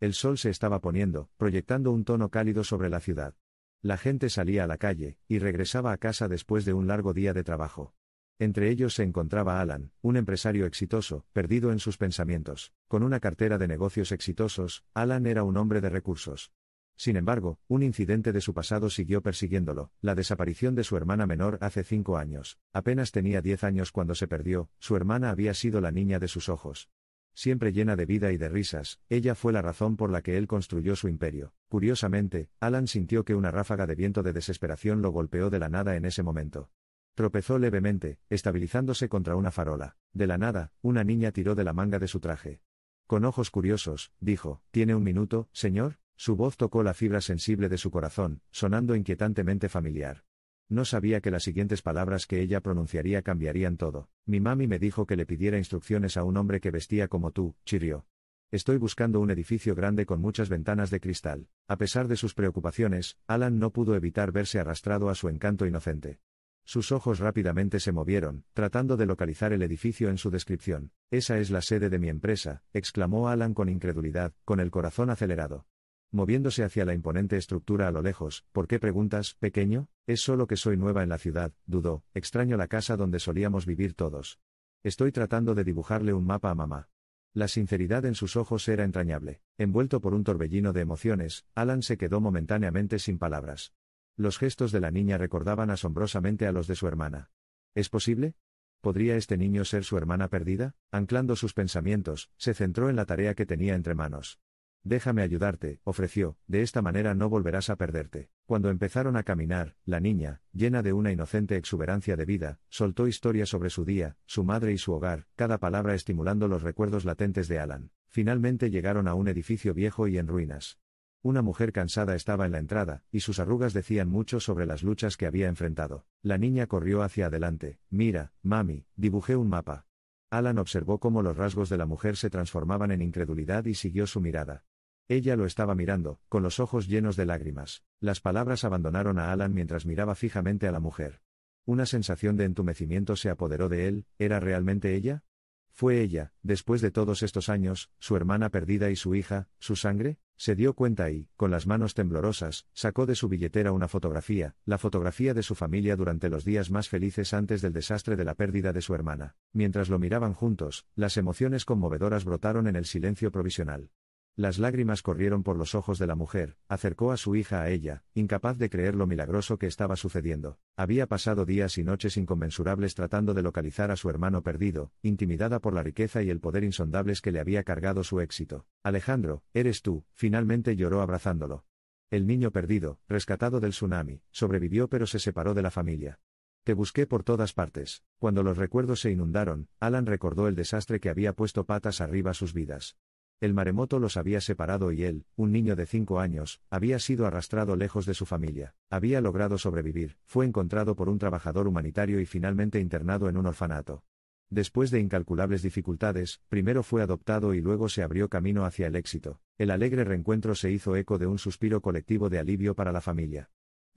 El sol se estaba poniendo, proyectando un tono cálido sobre la ciudad. La gente salía a la calle, y regresaba a casa después de un largo día de trabajo. Entre ellos se encontraba Alan, un empresario exitoso, perdido en sus pensamientos. Con una cartera de negocios exitosos, Alan era un hombre de recursos. Sin embargo, un incidente de su pasado siguió persiguiéndolo, la desaparición de su hermana menor hace cinco años. Apenas tenía diez años cuando se perdió, su hermana había sido la niña de sus ojos siempre llena de vida y de risas, ella fue la razón por la que él construyó su imperio. Curiosamente, Alan sintió que una ráfaga de viento de desesperación lo golpeó de la nada en ese momento. Tropezó levemente, estabilizándose contra una farola. De la nada, una niña tiró de la manga de su traje. Con ojos curiosos, dijo, ¿Tiene un minuto, señor? Su voz tocó la fibra sensible de su corazón, sonando inquietantemente familiar. No sabía que las siguientes palabras que ella pronunciaría cambiarían todo. Mi mami me dijo que le pidiera instrucciones a un hombre que vestía como tú, chirrió. Estoy buscando un edificio grande con muchas ventanas de cristal. A pesar de sus preocupaciones, Alan no pudo evitar verse arrastrado a su encanto inocente. Sus ojos rápidamente se movieron, tratando de localizar el edificio en su descripción. Esa es la sede de mi empresa, exclamó Alan con incredulidad, con el corazón acelerado. Moviéndose hacia la imponente estructura a lo lejos, ¿por qué preguntas, pequeño? Es solo que soy nueva en la ciudad, dudó, extraño la casa donde solíamos vivir todos. Estoy tratando de dibujarle un mapa a mamá. La sinceridad en sus ojos era entrañable. Envuelto por un torbellino de emociones, Alan se quedó momentáneamente sin palabras. Los gestos de la niña recordaban asombrosamente a los de su hermana. ¿Es posible? ¿Podría este niño ser su hermana perdida? Anclando sus pensamientos, se centró en la tarea que tenía entre manos. Déjame ayudarte, ofreció, de esta manera no volverás a perderte. Cuando empezaron a caminar, la niña, llena de una inocente exuberancia de vida, soltó historias sobre su día, su madre y su hogar, cada palabra estimulando los recuerdos latentes de Alan. Finalmente llegaron a un edificio viejo y en ruinas. Una mujer cansada estaba en la entrada, y sus arrugas decían mucho sobre las luchas que había enfrentado. La niña corrió hacia adelante. Mira, mami, dibujé un mapa. Alan observó cómo los rasgos de la mujer se transformaban en incredulidad y siguió su mirada. Ella lo estaba mirando, con los ojos llenos de lágrimas. Las palabras abandonaron a Alan mientras miraba fijamente a la mujer. Una sensación de entumecimiento se apoderó de él, ¿era realmente ella? Fue ella, después de todos estos años, su hermana perdida y su hija, su sangre, se dio cuenta y, con las manos temblorosas, sacó de su billetera una fotografía, la fotografía de su familia durante los días más felices antes del desastre de la pérdida de su hermana. Mientras lo miraban juntos, las emociones conmovedoras brotaron en el silencio provisional. Las lágrimas corrieron por los ojos de la mujer, acercó a su hija a ella, incapaz de creer lo milagroso que estaba sucediendo. Había pasado días y noches inconmensurables tratando de localizar a su hermano perdido, intimidada por la riqueza y el poder insondables que le había cargado su éxito. Alejandro, eres tú, finalmente lloró abrazándolo. El niño perdido, rescatado del tsunami, sobrevivió pero se separó de la familia. Te busqué por todas partes. Cuando los recuerdos se inundaron, Alan recordó el desastre que había puesto patas arriba sus vidas. El maremoto los había separado y él, un niño de cinco años, había sido arrastrado lejos de su familia. Había logrado sobrevivir, fue encontrado por un trabajador humanitario y finalmente internado en un orfanato. Después de incalculables dificultades, primero fue adoptado y luego se abrió camino hacia el éxito. El alegre reencuentro se hizo eco de un suspiro colectivo de alivio para la familia.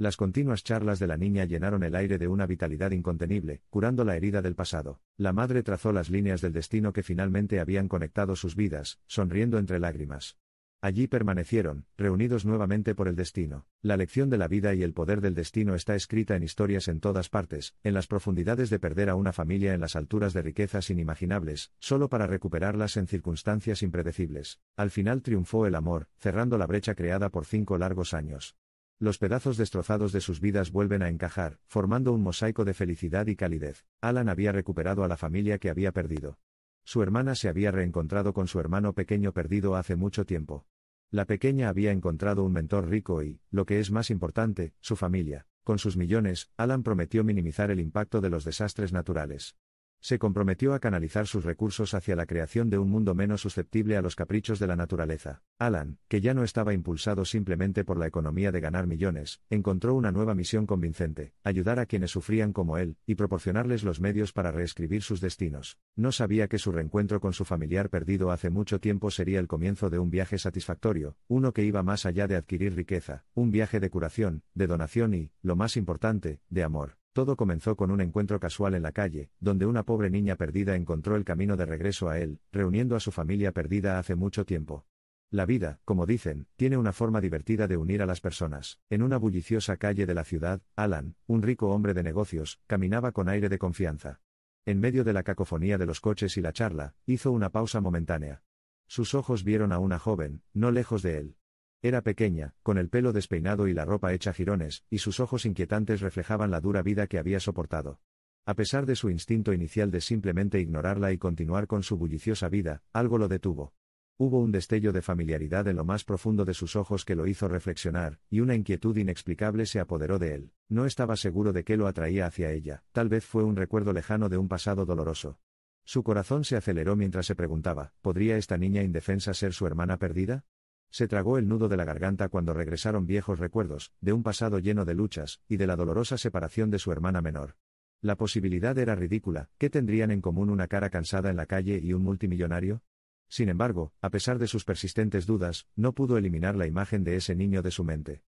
Las continuas charlas de la niña llenaron el aire de una vitalidad incontenible, curando la herida del pasado. La madre trazó las líneas del destino que finalmente habían conectado sus vidas, sonriendo entre lágrimas. Allí permanecieron, reunidos nuevamente por el destino. La lección de la vida y el poder del destino está escrita en historias en todas partes, en las profundidades de perder a una familia en las alturas de riquezas inimaginables, solo para recuperarlas en circunstancias impredecibles. Al final triunfó el amor, cerrando la brecha creada por cinco largos años. Los pedazos destrozados de sus vidas vuelven a encajar, formando un mosaico de felicidad y calidez. Alan había recuperado a la familia que había perdido. Su hermana se había reencontrado con su hermano pequeño perdido hace mucho tiempo. La pequeña había encontrado un mentor rico y, lo que es más importante, su familia. Con sus millones, Alan prometió minimizar el impacto de los desastres naturales se comprometió a canalizar sus recursos hacia la creación de un mundo menos susceptible a los caprichos de la naturaleza. Alan, que ya no estaba impulsado simplemente por la economía de ganar millones, encontró una nueva misión convincente, ayudar a quienes sufrían como él, y proporcionarles los medios para reescribir sus destinos. No sabía que su reencuentro con su familiar perdido hace mucho tiempo sería el comienzo de un viaje satisfactorio, uno que iba más allá de adquirir riqueza, un viaje de curación, de donación y, lo más importante, de amor. Todo comenzó con un encuentro casual en la calle, donde una pobre niña perdida encontró el camino de regreso a él, reuniendo a su familia perdida hace mucho tiempo. La vida, como dicen, tiene una forma divertida de unir a las personas. En una bulliciosa calle de la ciudad, Alan, un rico hombre de negocios, caminaba con aire de confianza. En medio de la cacofonía de los coches y la charla, hizo una pausa momentánea. Sus ojos vieron a una joven, no lejos de él. Era pequeña, con el pelo despeinado y la ropa hecha jirones, y sus ojos inquietantes reflejaban la dura vida que había soportado. A pesar de su instinto inicial de simplemente ignorarla y continuar con su bulliciosa vida, algo lo detuvo. Hubo un destello de familiaridad en lo más profundo de sus ojos que lo hizo reflexionar, y una inquietud inexplicable se apoderó de él. No estaba seguro de qué lo atraía hacia ella, tal vez fue un recuerdo lejano de un pasado doloroso. Su corazón se aceleró mientras se preguntaba, ¿podría esta niña indefensa ser su hermana perdida? se tragó el nudo de la garganta cuando regresaron viejos recuerdos, de un pasado lleno de luchas, y de la dolorosa separación de su hermana menor. La posibilidad era ridícula, ¿qué tendrían en común una cara cansada en la calle y un multimillonario? Sin embargo, a pesar de sus persistentes dudas, no pudo eliminar la imagen de ese niño de su mente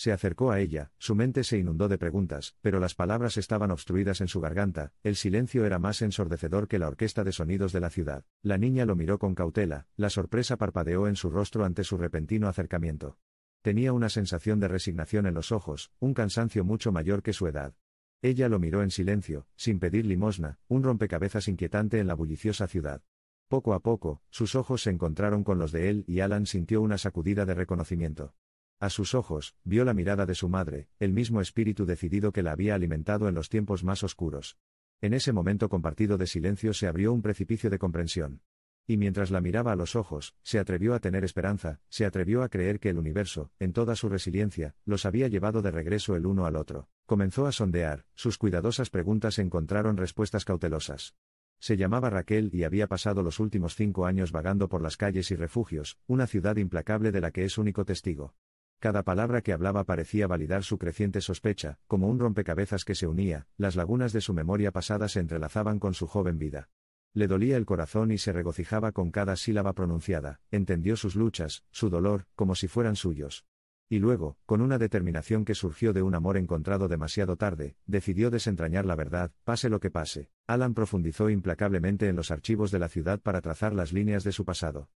se acercó a ella, su mente se inundó de preguntas, pero las palabras estaban obstruidas en su garganta, el silencio era más ensordecedor que la orquesta de sonidos de la ciudad. La niña lo miró con cautela, la sorpresa parpadeó en su rostro ante su repentino acercamiento. Tenía una sensación de resignación en los ojos, un cansancio mucho mayor que su edad. Ella lo miró en silencio, sin pedir limosna, un rompecabezas inquietante en la bulliciosa ciudad. Poco a poco, sus ojos se encontraron con los de él y Alan sintió una sacudida de reconocimiento. A sus ojos, vio la mirada de su madre, el mismo espíritu decidido que la había alimentado en los tiempos más oscuros. En ese momento compartido de silencio se abrió un precipicio de comprensión. Y mientras la miraba a los ojos, se atrevió a tener esperanza, se atrevió a creer que el universo, en toda su resiliencia, los había llevado de regreso el uno al otro. Comenzó a sondear, sus cuidadosas preguntas encontraron respuestas cautelosas. Se llamaba Raquel y había pasado los últimos cinco años vagando por las calles y refugios, una ciudad implacable de la que es único testigo. Cada palabra que hablaba parecía validar su creciente sospecha, como un rompecabezas que se unía, las lagunas de su memoria pasada se entrelazaban con su joven vida. Le dolía el corazón y se regocijaba con cada sílaba pronunciada, entendió sus luchas, su dolor, como si fueran suyos. Y luego, con una determinación que surgió de un amor encontrado demasiado tarde, decidió desentrañar la verdad, pase lo que pase. Alan profundizó implacablemente en los archivos de la ciudad para trazar las líneas de su pasado.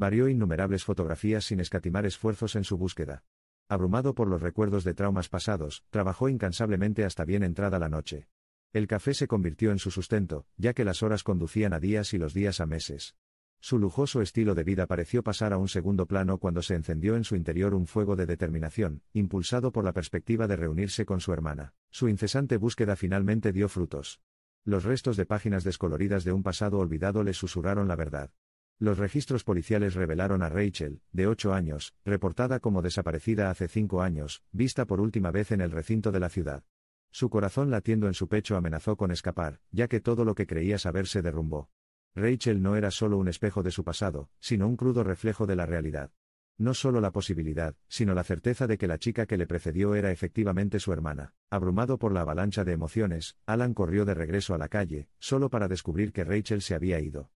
Varió innumerables fotografías sin escatimar esfuerzos en su búsqueda. Abrumado por los recuerdos de traumas pasados, trabajó incansablemente hasta bien entrada la noche. El café se convirtió en su sustento, ya que las horas conducían a días y los días a meses. Su lujoso estilo de vida pareció pasar a un segundo plano cuando se encendió en su interior un fuego de determinación, impulsado por la perspectiva de reunirse con su hermana. Su incesante búsqueda finalmente dio frutos. Los restos de páginas descoloridas de un pasado olvidado le susurraron la verdad. Los registros policiales revelaron a Rachel, de ocho años, reportada como desaparecida hace cinco años, vista por última vez en el recinto de la ciudad. Su corazón latiendo en su pecho amenazó con escapar, ya que todo lo que creía saber se derrumbó. Rachel no era solo un espejo de su pasado, sino un crudo reflejo de la realidad. No solo la posibilidad, sino la certeza de que la chica que le precedió era efectivamente su hermana. Abrumado por la avalancha de emociones, Alan corrió de regreso a la calle, solo para descubrir que Rachel se había ido.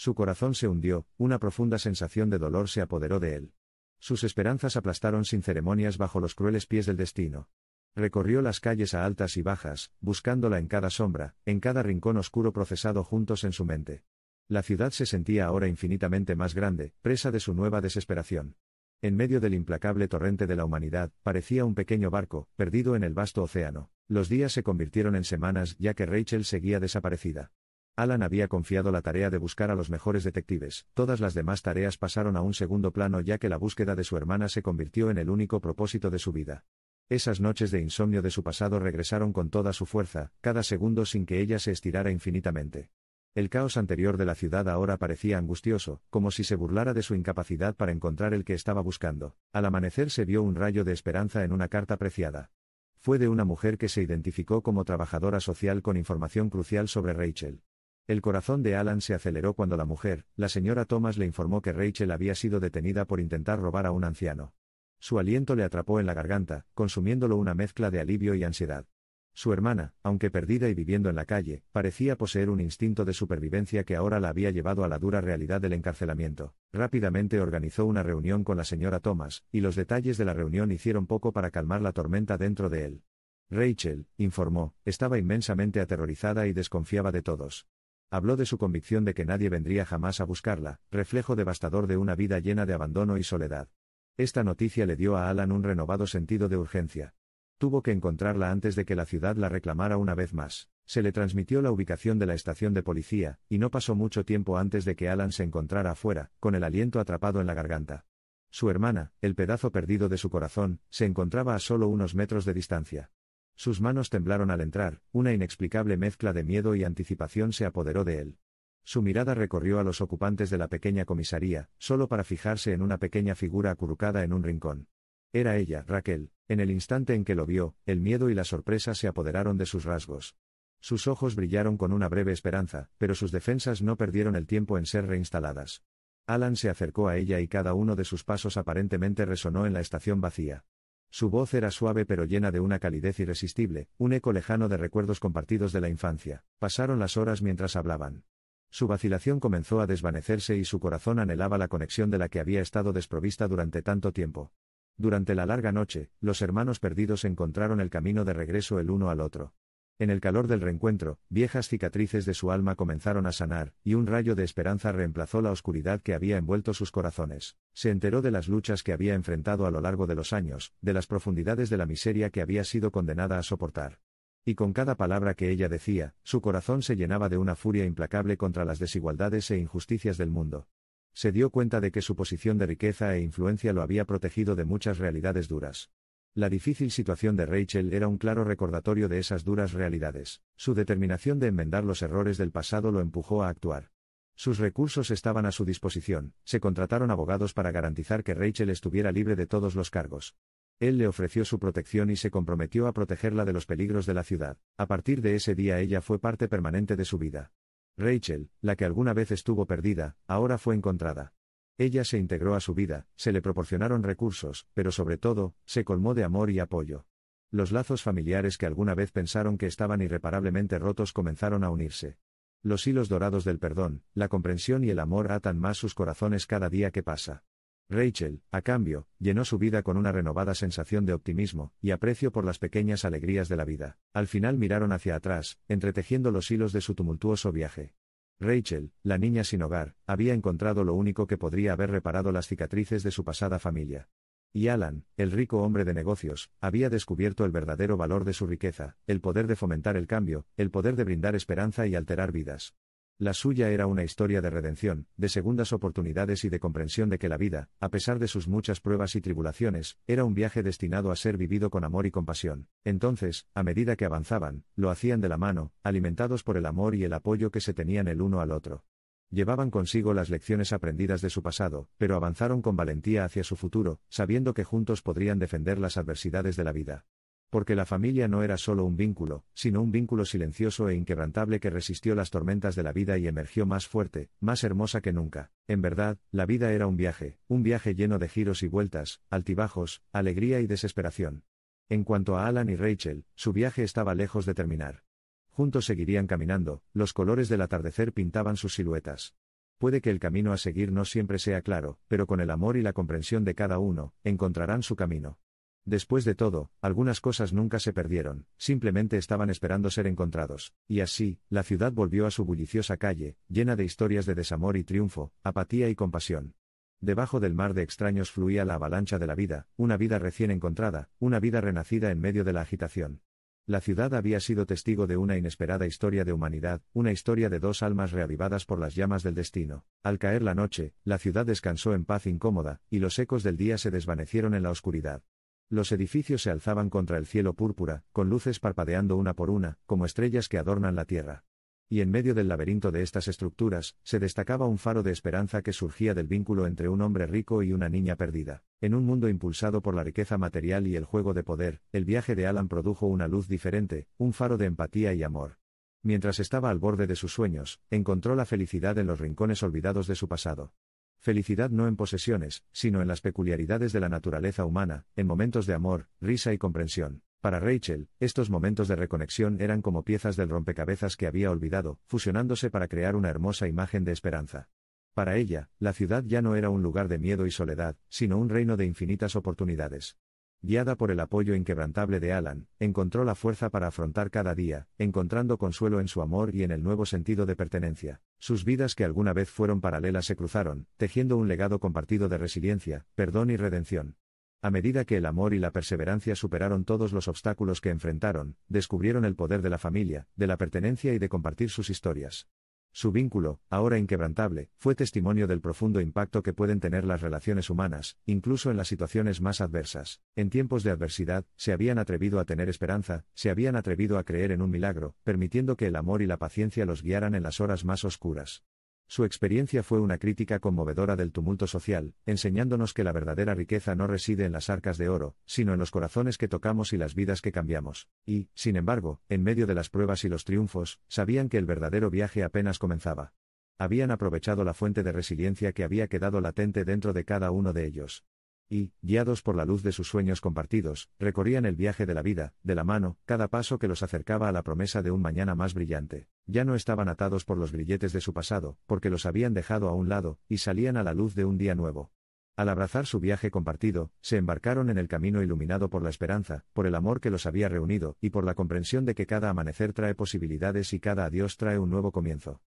Su corazón se hundió, una profunda sensación de dolor se apoderó de él. Sus esperanzas aplastaron sin ceremonias bajo los crueles pies del destino. Recorrió las calles a altas y bajas, buscándola en cada sombra, en cada rincón oscuro procesado juntos en su mente. La ciudad se sentía ahora infinitamente más grande, presa de su nueva desesperación. En medio del implacable torrente de la humanidad, parecía un pequeño barco, perdido en el vasto océano. Los días se convirtieron en semanas ya que Rachel seguía desaparecida. Alan había confiado la tarea de buscar a los mejores detectives, todas las demás tareas pasaron a un segundo plano ya que la búsqueda de su hermana se convirtió en el único propósito de su vida. Esas noches de insomnio de su pasado regresaron con toda su fuerza, cada segundo sin que ella se estirara infinitamente. El caos anterior de la ciudad ahora parecía angustioso, como si se burlara de su incapacidad para encontrar el que estaba buscando. Al amanecer se vio un rayo de esperanza en una carta preciada. Fue de una mujer que se identificó como trabajadora social con información crucial sobre Rachel. El corazón de Alan se aceleró cuando la mujer, la señora Thomas, le informó que Rachel había sido detenida por intentar robar a un anciano. Su aliento le atrapó en la garganta, consumiéndolo una mezcla de alivio y ansiedad. Su hermana, aunque perdida y viviendo en la calle, parecía poseer un instinto de supervivencia que ahora la había llevado a la dura realidad del encarcelamiento. Rápidamente organizó una reunión con la señora Thomas, y los detalles de la reunión hicieron poco para calmar la tormenta dentro de él. Rachel, informó, estaba inmensamente aterrorizada y desconfiaba de todos habló de su convicción de que nadie vendría jamás a buscarla, reflejo devastador de una vida llena de abandono y soledad. Esta noticia le dio a Alan un renovado sentido de urgencia. Tuvo que encontrarla antes de que la ciudad la reclamara una vez más. Se le transmitió la ubicación de la estación de policía, y no pasó mucho tiempo antes de que Alan se encontrara afuera, con el aliento atrapado en la garganta. Su hermana, el pedazo perdido de su corazón, se encontraba a solo unos metros de distancia. Sus manos temblaron al entrar, una inexplicable mezcla de miedo y anticipación se apoderó de él. Su mirada recorrió a los ocupantes de la pequeña comisaría, solo para fijarse en una pequeña figura acurrucada en un rincón. Era ella, Raquel. En el instante en que lo vio, el miedo y la sorpresa se apoderaron de sus rasgos. Sus ojos brillaron con una breve esperanza, pero sus defensas no perdieron el tiempo en ser reinstaladas. Alan se acercó a ella y cada uno de sus pasos aparentemente resonó en la estación vacía. Su voz era suave pero llena de una calidez irresistible, un eco lejano de recuerdos compartidos de la infancia. Pasaron las horas mientras hablaban. Su vacilación comenzó a desvanecerse y su corazón anhelaba la conexión de la que había estado desprovista durante tanto tiempo. Durante la larga noche, los hermanos perdidos encontraron el camino de regreso el uno al otro. En el calor del reencuentro, viejas cicatrices de su alma comenzaron a sanar, y un rayo de esperanza reemplazó la oscuridad que había envuelto sus corazones. Se enteró de las luchas que había enfrentado a lo largo de los años, de las profundidades de la miseria que había sido condenada a soportar. Y con cada palabra que ella decía, su corazón se llenaba de una furia implacable contra las desigualdades e injusticias del mundo. Se dio cuenta de que su posición de riqueza e influencia lo había protegido de muchas realidades duras. La difícil situación de Rachel era un claro recordatorio de esas duras realidades. Su determinación de enmendar los errores del pasado lo empujó a actuar. Sus recursos estaban a su disposición, se contrataron abogados para garantizar que Rachel estuviera libre de todos los cargos. Él le ofreció su protección y se comprometió a protegerla de los peligros de la ciudad. A partir de ese día ella fue parte permanente de su vida. Rachel, la que alguna vez estuvo perdida, ahora fue encontrada. Ella se integró a su vida, se le proporcionaron recursos, pero sobre todo, se colmó de amor y apoyo. Los lazos familiares que alguna vez pensaron que estaban irreparablemente rotos comenzaron a unirse. Los hilos dorados del perdón, la comprensión y el amor atan más sus corazones cada día que pasa. Rachel, a cambio, llenó su vida con una renovada sensación de optimismo y aprecio por las pequeñas alegrías de la vida. Al final miraron hacia atrás, entretejiendo los hilos de su tumultuoso viaje. Rachel, la niña sin hogar, había encontrado lo único que podría haber reparado las cicatrices de su pasada familia. Y Alan, el rico hombre de negocios, había descubierto el verdadero valor de su riqueza, el poder de fomentar el cambio, el poder de brindar esperanza y alterar vidas. La suya era una historia de redención, de segundas oportunidades y de comprensión de que la vida, a pesar de sus muchas pruebas y tribulaciones, era un viaje destinado a ser vivido con amor y compasión. Entonces, a medida que avanzaban, lo hacían de la mano, alimentados por el amor y el apoyo que se tenían el uno al otro. Llevaban consigo las lecciones aprendidas de su pasado, pero avanzaron con valentía hacia su futuro, sabiendo que juntos podrían defender las adversidades de la vida porque la familia no era solo un vínculo, sino un vínculo silencioso e inquebrantable que resistió las tormentas de la vida y emergió más fuerte, más hermosa que nunca. En verdad, la vida era un viaje, un viaje lleno de giros y vueltas, altibajos, alegría y desesperación. En cuanto a Alan y Rachel, su viaje estaba lejos de terminar. Juntos seguirían caminando, los colores del atardecer pintaban sus siluetas. Puede que el camino a seguir no siempre sea claro, pero con el amor y la comprensión de cada uno, encontrarán su camino. Después de todo, algunas cosas nunca se perdieron, simplemente estaban esperando ser encontrados, y así, la ciudad volvió a su bulliciosa calle, llena de historias de desamor y triunfo, apatía y compasión. Debajo del mar de extraños fluía la avalancha de la vida, una vida recién encontrada, una vida renacida en medio de la agitación. La ciudad había sido testigo de una inesperada historia de humanidad, una historia de dos almas reavivadas por las llamas del destino. Al caer la noche, la ciudad descansó en paz incómoda, y los ecos del día se desvanecieron en la oscuridad. Los edificios se alzaban contra el cielo púrpura, con luces parpadeando una por una, como estrellas que adornan la tierra. Y en medio del laberinto de estas estructuras, se destacaba un faro de esperanza que surgía del vínculo entre un hombre rico y una niña perdida. En un mundo impulsado por la riqueza material y el juego de poder, el viaje de Alan produjo una luz diferente, un faro de empatía y amor. Mientras estaba al borde de sus sueños, encontró la felicidad en los rincones olvidados de su pasado. Felicidad no en posesiones, sino en las peculiaridades de la naturaleza humana, en momentos de amor, risa y comprensión. Para Rachel, estos momentos de reconexión eran como piezas del rompecabezas que había olvidado, fusionándose para crear una hermosa imagen de esperanza. Para ella, la ciudad ya no era un lugar de miedo y soledad, sino un reino de infinitas oportunidades guiada por el apoyo inquebrantable de Alan, encontró la fuerza para afrontar cada día, encontrando consuelo en su amor y en el nuevo sentido de pertenencia. Sus vidas que alguna vez fueron paralelas se cruzaron, tejiendo un legado compartido de resiliencia, perdón y redención. A medida que el amor y la perseverancia superaron todos los obstáculos que enfrentaron, descubrieron el poder de la familia, de la pertenencia y de compartir sus historias. Su vínculo, ahora inquebrantable, fue testimonio del profundo impacto que pueden tener las relaciones humanas, incluso en las situaciones más adversas. En tiempos de adversidad, se habían atrevido a tener esperanza, se habían atrevido a creer en un milagro, permitiendo que el amor y la paciencia los guiaran en las horas más oscuras. Su experiencia fue una crítica conmovedora del tumulto social, enseñándonos que la verdadera riqueza no reside en las arcas de oro, sino en los corazones que tocamos y las vidas que cambiamos. Y, sin embargo, en medio de las pruebas y los triunfos, sabían que el verdadero viaje apenas comenzaba. Habían aprovechado la fuente de resiliencia que había quedado latente dentro de cada uno de ellos y, guiados por la luz de sus sueños compartidos, recorrían el viaje de la vida, de la mano, cada paso que los acercaba a la promesa de un mañana más brillante. Ya no estaban atados por los grilletes de su pasado, porque los habían dejado a un lado, y salían a la luz de un día nuevo. Al abrazar su viaje compartido, se embarcaron en el camino iluminado por la esperanza, por el amor que los había reunido, y por la comprensión de que cada amanecer trae posibilidades y cada adiós trae un nuevo comienzo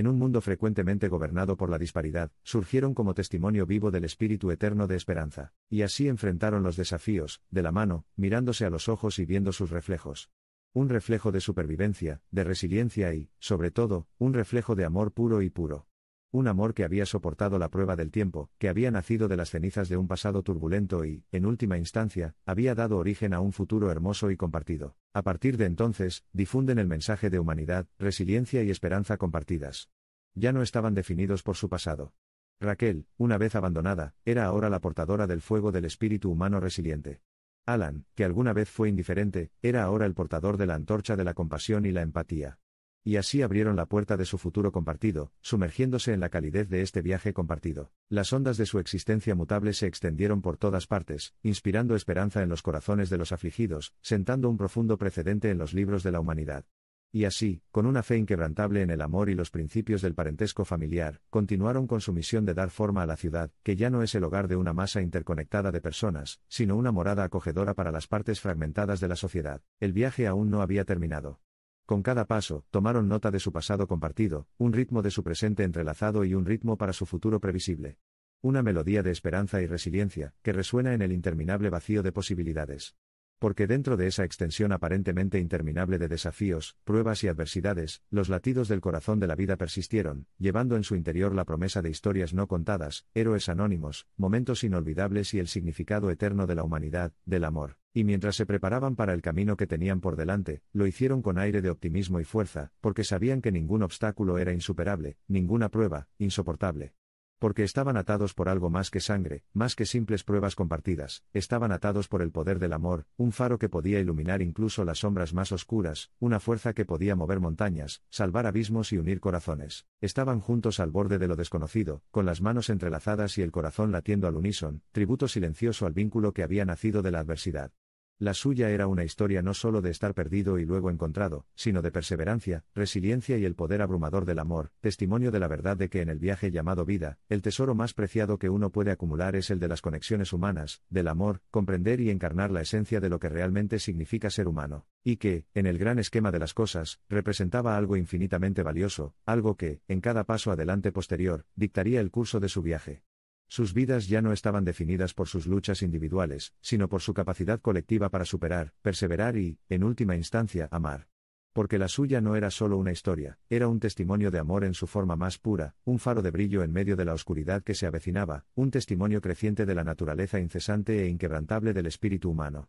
en un mundo frecuentemente gobernado por la disparidad, surgieron como testimonio vivo del espíritu eterno de esperanza, y así enfrentaron los desafíos, de la mano, mirándose a los ojos y viendo sus reflejos. Un reflejo de supervivencia, de resiliencia y, sobre todo, un reflejo de amor puro y puro. Un amor que había soportado la prueba del tiempo, que había nacido de las cenizas de un pasado turbulento y, en última instancia, había dado origen a un futuro hermoso y compartido. A partir de entonces, difunden el mensaje de humanidad, resiliencia y esperanza compartidas. Ya no estaban definidos por su pasado. Raquel, una vez abandonada, era ahora la portadora del fuego del espíritu humano resiliente. Alan, que alguna vez fue indiferente, era ahora el portador de la antorcha de la compasión y la empatía y así abrieron la puerta de su futuro compartido, sumergiéndose en la calidez de este viaje compartido. Las ondas de su existencia mutable se extendieron por todas partes, inspirando esperanza en los corazones de los afligidos, sentando un profundo precedente en los libros de la humanidad. Y así, con una fe inquebrantable en el amor y los principios del parentesco familiar, continuaron con su misión de dar forma a la ciudad, que ya no es el hogar de una masa interconectada de personas, sino una morada acogedora para las partes fragmentadas de la sociedad. El viaje aún no había terminado. Con cada paso, tomaron nota de su pasado compartido, un ritmo de su presente entrelazado y un ritmo para su futuro previsible. Una melodía de esperanza y resiliencia, que resuena en el interminable vacío de posibilidades. Porque dentro de esa extensión aparentemente interminable de desafíos, pruebas y adversidades, los latidos del corazón de la vida persistieron, llevando en su interior la promesa de historias no contadas, héroes anónimos, momentos inolvidables y el significado eterno de la humanidad, del amor y mientras se preparaban para el camino que tenían por delante, lo hicieron con aire de optimismo y fuerza, porque sabían que ningún obstáculo era insuperable, ninguna prueba, insoportable. Porque estaban atados por algo más que sangre, más que simples pruebas compartidas, estaban atados por el poder del amor, un faro que podía iluminar incluso las sombras más oscuras, una fuerza que podía mover montañas, salvar abismos y unir corazones. Estaban juntos al borde de lo desconocido, con las manos entrelazadas y el corazón latiendo al uníson, tributo silencioso al vínculo que había nacido de la adversidad. La suya era una historia no solo de estar perdido y luego encontrado, sino de perseverancia, resiliencia y el poder abrumador del amor, testimonio de la verdad de que en el viaje llamado vida, el tesoro más preciado que uno puede acumular es el de las conexiones humanas, del amor, comprender y encarnar la esencia de lo que realmente significa ser humano, y que, en el gran esquema de las cosas, representaba algo infinitamente valioso, algo que, en cada paso adelante posterior, dictaría el curso de su viaje. Sus vidas ya no estaban definidas por sus luchas individuales, sino por su capacidad colectiva para superar, perseverar y, en última instancia, amar. Porque la suya no era solo una historia, era un testimonio de amor en su forma más pura, un faro de brillo en medio de la oscuridad que se avecinaba, un testimonio creciente de la naturaleza incesante e inquebrantable del espíritu humano.